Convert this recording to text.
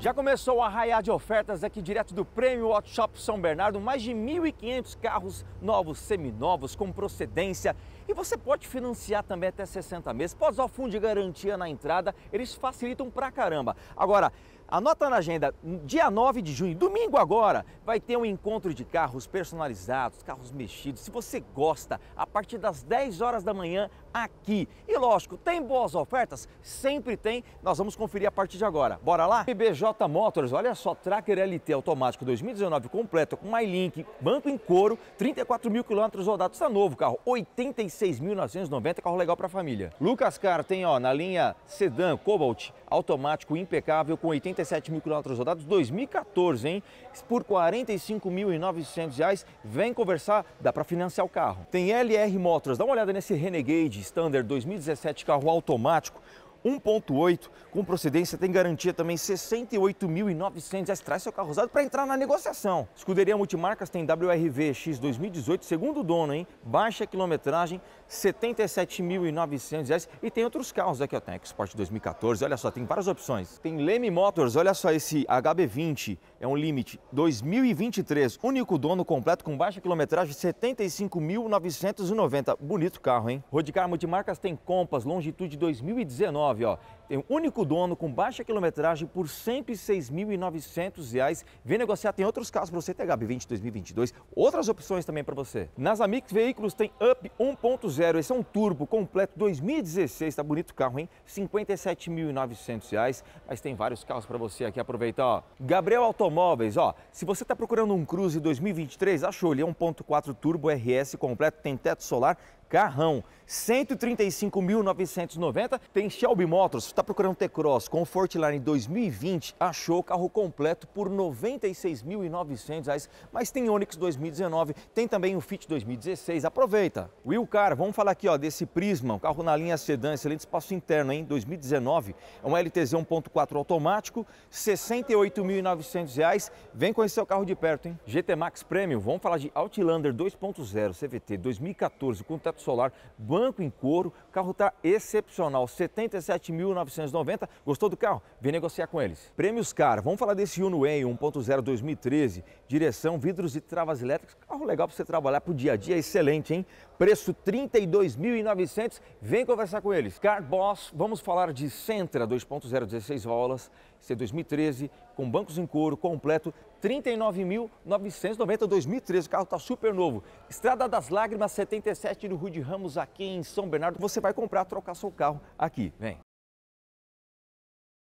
Já começou o arraiar de ofertas aqui direto do Prêmio Auto Shop São Bernardo, mais de 1.500 carros novos, seminovos, com procedência. E você pode financiar também até 60 meses, pode usar o fundo de garantia na entrada, eles facilitam pra caramba. Agora, Anota na agenda, dia 9 de junho, domingo agora, vai ter um encontro de carros personalizados, carros mexidos. Se você gosta, a partir das 10 horas da manhã aqui. E lógico, tem boas ofertas? Sempre tem. Nós vamos conferir a partir de agora. Bora lá? BBJ Motors, olha só, Tracker LT automático 2019 completo com MyLink, banco em couro, 34 mil quilômetros rodados. Está novo carro, 86.990, carro legal para família. Lucas Car tem ó, na linha sedã Cobalt, automático impecável com 87 mil quilômetros rodados, 2014, hein? Por R$ 45.900, vem conversar, dá para financiar o carro. Tem LR Motors, dá uma olhada nesse Renegade Standard 2017 carro automático 1.8 com procedência, tem garantia também 68.900 reais. Traz seu carro usado para entrar na negociação. Escuderia Multimarcas tem WRV X 2018, segundo dono, hein? Baixa quilometragem, 77.900 E tem outros carros aqui, ó, tem Export 2014, olha só, tem várias opções. Tem Leme Motors, olha só esse HB20, é um limite 2023, único dono completo com baixa quilometragem, 75.990. Bonito carro, hein? Rodicar Multimarcas tem Compass, longitude 2019 ó. Tem um único dono com baixa quilometragem por R$ 106.900. Vem negociar, tem outros carros para você, hb 20 2022, outras opções também para você. Nas Amix Veículos tem Up 1.0, esse é um turbo completo 2016, tá bonito o carro, hein? R$ 57.900, mas tem vários carros para você aqui aproveitar, ó. Gabriel Automóveis, ó, se você está procurando um Cruze 2023, achou, ele é 1.4 turbo RS completo, tem teto solar, carrão. 135.990. Tem Shelby Motors, está procurando um T-Cross, Comfortline 2020, achou o carro completo por R$ 96.900, mas tem Onix 2019, tem também o Fit 2016. Aproveita. Will Car, vamos falar aqui ó, desse Prisma, um carro na linha sedã, excelente espaço interno, hein? 2019, é um LTZ 1.4 automático, R$ 68.900. Vem conhecer o carro de perto, hein? GT Max Premium, vamos falar de Outlander 2.0 CVT 2014 com teto teto solar, banco em couro, carro está excepcional, 77.990. Gostou do carro? Vem negociar com eles. Prêmios Car, vamos falar desse Uno Way 1.0 2013, direção, vidros e travas elétricas, carro legal para você trabalhar para o dia a dia, excelente, hein? Preço 32.900. Vem conversar com eles. Car Boss, vamos falar de Sentra 2.0 16 aulas, C 2013 com bancos em couro completo, 39.990 2013. O carro está super novo. Estrada das Lágrimas 77 no Rui de Ramos aqui em São Bernardo. Você vai comprar, trocar seu carro aqui. Vem.